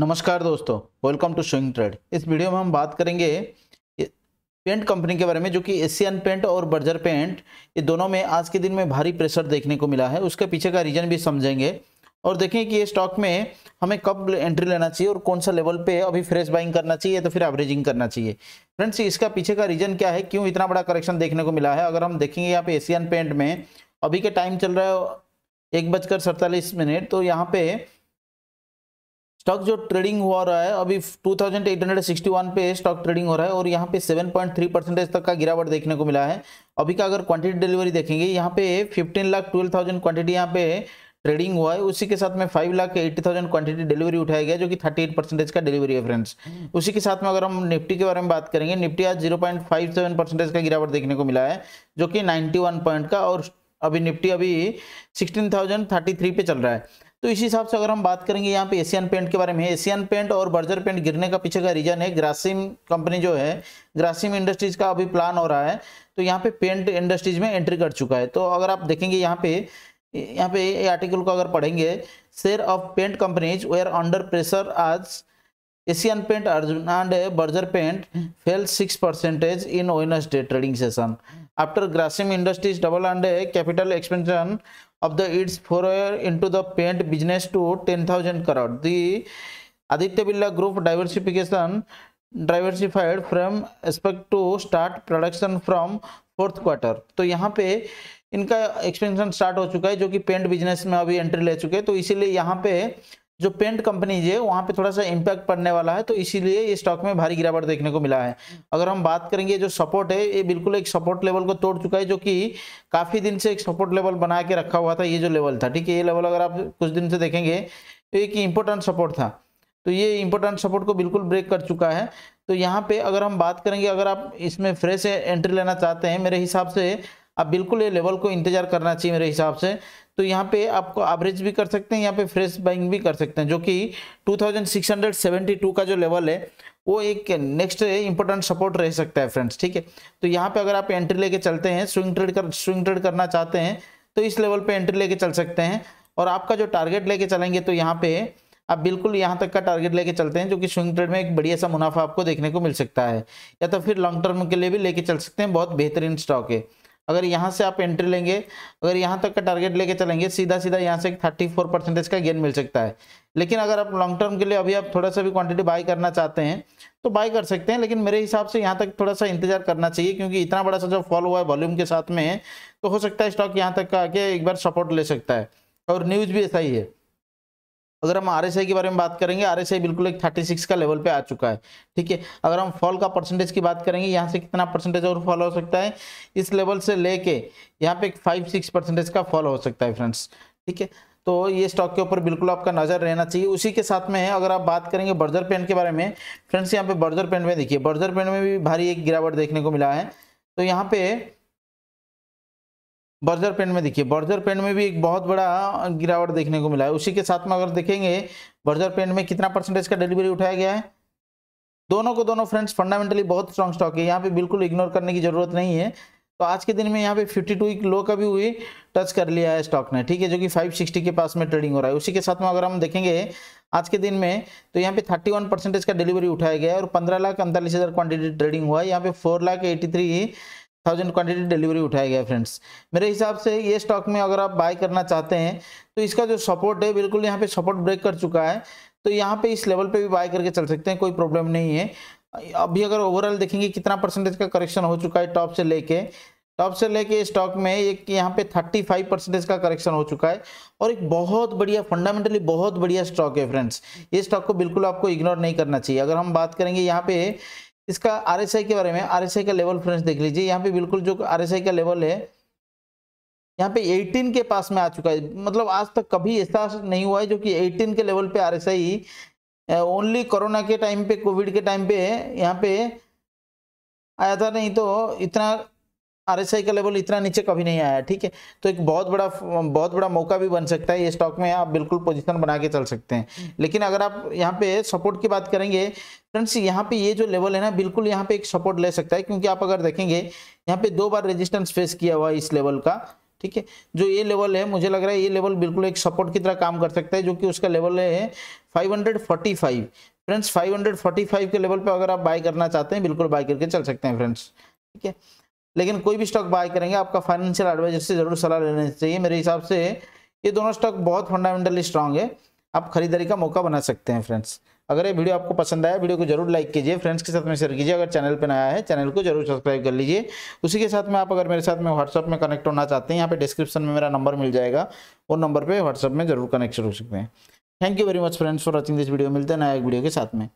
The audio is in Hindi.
नमस्कार दोस्तों वेलकम टू स्विंग ट्रेड इस वीडियो में हम बात करेंगे पेंट कंपनी के बारे में जो कि एशियन पेंट और बर्जर पेंट ये दोनों में आज के दिन में भारी प्रेशर देखने को मिला है उसके पीछे का रीजन भी समझेंगे और देखें कि ये स्टॉक में हमें कब एंट्री लेना चाहिए और कौन सा लेवल पे अभी फ्रेश बाइंग करना चाहिए तो फिर एवरेजिंग करना चाहिए फ्रेंड्स इसका पीछे का रीजन क्या है क्यों इतना बड़ा करेक्शन देखने को मिला है अगर हम देखेंगे यहाँ पे एशियन पेंट में अभी के टाइम चल रहा है एक बजकर सड़तालीस मिनट तो यहाँ पे स्टॉक जो ट्रेडिंग हुआ रहा है अभी 2861 पे स्टॉक ट्रेडिंग हो रहा है और यहाँ पे 7.3 परसेंटेज तक का गिरावट देखने को मिला है अभी का अगर क्वांटिटी डिलीवरी देखेंगे यहाँ पे 15 लाख 12,000 क्वांटिटी यहाँ पे ट्रेडिंग हुआ है उसी के साथ में five lakh eighty thousand quantity delivery उठाया गया जो कि थर्टी एट परसेंटेज का डिलीवरी है फ्रेंड्स उसी के साथ में अगर हम निफ्टी के बारे में बात करेंगे निफ्टी आज zero point five seven percentage का गिरावट देखने को मिला है जो कि नाइन्टी वन पॉइंट का और अभी निफ्टी अभी सिक्सटीन थाउजेंड थर्टी थ्री पे चल रहा है तो इसी हिसाब से अगर हम बात करेंगे यहाँ पे एशियन पेंट के बारे में एशियन पेंट और बर्जर पेंट गिरने का पीछे का रीजन है ग्रासिम कंपनी जो है ग्रासिम इंडस्ट्रीज का अभी प्लान हो रहा है तो यहाँ पे पेंट इंडस्ट्रीज में एंट्री कर चुका है तो अगर आप देखेंगे यहाँ पे यहाँ पे आर्टिकल को अगर पढ़ेंगे share of paint companies were under pressure आज एशियन पेंट अर्जुन Berger paint fell six percentage in Wednesday trading session after grasim industries double and a capital expansion of the its foray into the paint business to 10000 crore the aditya birla group diversification diversified from expect to start production from fourth quarter तो यहाँ पे इनका एक्सपेंशन स्टार्ट हो चुका है जो कि पेंट बिजनेस में अभी एंट्री ले चुके हैं तो इसीलिए यहाँ पे जो पेंट कंपनीज है वहाँ पे थोड़ा सा इम्पैक्ट पड़ने वाला है तो इसीलिए ये स्टॉक में भारी गिरावट देखने को मिला है अगर हम बात करेंगे जो सपोर्ट है ये बिल्कुल एक सपोर्ट लेवल को तोड़ चुका है जो कि काफ़ी दिन से एक सपोर्ट लेवल बना के रखा हुआ था ये जो लेवल था ठीक है ये लेवल अगर आप कुछ दिन से देखेंगे तो एक इम्पोर्टेंट सपोर्ट था तो ये इम्पोर्टेंट सपोर्ट को बिल्कुल ब्रेक कर चुका है तो यहाँ पे अगर हम बात करेंगे अगर आप इसमें फ्रेश एंट्री लेना चाहते हैं मेरे हिसाब से आप बिल्कुल ये लेवल को इंतजार करना चाहिए मेरे हिसाब से तो यहाँ पे आपको एवरेज भी कर सकते हैं यहाँ पे फ्रेश बाइंग भी कर सकते हैं जो कि 2672 का जो लेवल है वो एक नेक्स्ट इंपॉर्टेंट सपोर्ट रह सकता है फ्रेंड्स ठीक है तो यहाँ पे अगर आप एंट्री लेके चलते हैं स्विंग ट्रेड कर स्विंग ट्रेड करना चाहते हैं तो इस लेवल पे एंट्री लेके चल सकते हैं और आपका जो टारगेट लेके चलेंगे तो यहाँ पे आप बिल्कुल यहाँ तक का टारगेट लेके चलते हैं जो कि स्विंग ट्रेड में एक बढ़िया सा मुनाफा आपको देखने को मिल सकता है या तो फिर लॉन्ग टर्म के लिए भी लेके चल सकते हैं बहुत बेहतरीन स्टॉक है अगर यहाँ से आप एंट्री लेंगे अगर यहाँ तक का टारगेट लेके चलेंगे सीधा सीधा यहाँ से थर्टी फोर परसेंटेज का गेन मिल सकता है लेकिन अगर आप लॉन्ग टर्म के लिए अभी आप थोड़ा सा भी क्वांटिटी बाई करना चाहते हैं तो बाई कर सकते हैं लेकिन मेरे हिसाब से यहाँ तक थोड़ा सा इंतजार करना चाहिए क्योंकि इतना बड़ा सा जो फॉल हुआ है वॉल्यूम के साथ में तो हो सकता है स्टॉक यहाँ तक का आके एक बार सपोर्ट ले सकता है और न्यूज़ भी ऐसा ही है अगर हम आर के बारे में बात करेंगे आर बिल्कुल एक 36 का लेवल पे आ चुका है ठीक है अगर हम फॉल का परसेंटेज की बात करेंगे यहाँ से कितना परसेंटेज और फॉल हो सकता है इस लेवल से लेके यहाँ पे फाइव सिक्स परसेंटेज का फॉल हो सकता है फ्रेंड्स ठीक है तो ये स्टॉक के ऊपर बिल्कुल आपका नजर रहना चाहिए उसी के साथ में है अगर आप बात करेंगे बर्जर पेन के बारे में फ्रेंड्स यहाँ पे बर्जर पेन में देखिए बर्जर पेन में भी भारी एक गिरावट देखने को मिला है तो यहाँ पे बर्जर पेंट में देखिए बर्जर पेंट में भी एक बहुत बड़ा गिरावट देखने को मिला है उसी के साथ में अगर देखेंगे बर्जर पेंट में कितना परसेंटेज का डिलीवरी उठाया गया है दोनों को दोनों फ्रेंड्स फंडामेंटली बहुत स्ट्रॉन्ग स्टॉक है यहाँ पे बिल्कुल इग्नोर करने की जरूरत नहीं है तो आज के दिन में यहाँ पे 52 टू लो का भी हुई टच कर लिया है स्टॉक ने ठीक है जो कि 560 के पास में ट्रेडिंग हो रहा है उसी के साथ में अगर हम देखेंगे आज के दिन में तो यहाँ पे 31 परसेंटेज का डिलीवरी उठाया गया है और पंद्रह लाख अड़तालीस हज़ार क्वांटिटी ट्रेडिंग हुआ है यहाँ पे four lakh eighty three thousand quantity delivery उठाया गया फ्रेंड्स मेरे हिसाब से ये स्टॉक में अगर आप बाय करना चाहते हैं तो इसका जो सपोर्ट है बिल्कुल यहाँ पे सपोर्ट ब्रेक कर चुका है तो यहाँ पे इस लेवल पे भी बाय करके चल सकते हैं कोई प्रॉब्लम नहीं है अभी अगर ओवरऑल देखेंगे कितना परसेंटेज का करेक्शन हो चुका है टॉप से लेके टॉप से लेके स्टॉक में एक यहाँ पे 35 परसेंटेज का करेक्शन हो चुका है और एक बहुत बढ़िया फंडामेंटली बहुत बढ़िया स्टॉक है फ्रेंड्स ये स्टॉक को बिल्कुल आपको इग्नोर नहीं करना चाहिए अगर हम बात करेंगे यहाँ पे इसका आर के बारे में आर का लेवल फ्रेंड्स देख लीजिए यहाँ पे बिल्कुल जो आर का लेवल है यहाँ पे 18 के पास में आ चुका है मतलब आज तक कभी ऐसा नहीं हुआ है जो कि 18 के लेवल पे R S I only corona के टाइम पे कोविड के टाइम पे यहाँ पे आया था नहीं तो इतना आर का लेवल इतना नीचे कभी नहीं आया ठीक है तो एक बहुत बड़ा बहुत बड़ा मौका भी बन सकता है ये स्टॉक में आप बिल्कुल पोजीशन बना के चल सकते हैं लेकिन अगर आप यहाँ पे सपोर्ट की बात करेंगे फ्रेंड्स यहाँ पे ये जो लेवल है ना बिल्कुल यहाँ पे एक सपोर्ट ले सकता है क्योंकि आप अगर देखेंगे यहाँ पे दो बार रेजिस्टेंस फेस किया हुआ है इस लेवल का ठीक है जो ये लेवल है मुझे लग रहा है ये लेवल बिल्कुल एक सपोर्ट की तरह काम कर सकता है जो कि उसका लेवल है फाइव फ्रेंड्स फाइव के लेवल पे अगर आप बाय करना चाहते हैं बिल्कुल बाय करके चल सकते हैं फ्रेंड्स ठीक है लेकिन कोई भी स्टॉक बाय करेंगे आपका फाइनेंशियल एडवाइजर से जरूर सलाह लेनी चाहिए मेरे हिसाब से ये दोनों स्टॉक बहुत फंडामेंटली स्ट्रांग है आप खरीदारी का मौका बना सकते हैं फ्रेंड्स अगर ये वीडियो आपको पसंद आया वीडियो को जरूर लाइक कीजिए फ्रेंड्स के साथ में शेयर कीजिए अगर चैनल पर नया है चैनल को जरूर सब्सक्राइब कर लीजिए उसी के साथ में आप अगर मेरे साथ में व्हाट्सअप में कनेक्ट होना चाहते हैं यहाँ पे डिस्क्रिप्शन में मेरा नंबर मिल जाएगा वो नंबर पर व्हाट्सअप में जरूर कनेक्ट हो सकते हैं thank you very much friends for watching this video मिलते हैं नया एक वीडियो के साथ में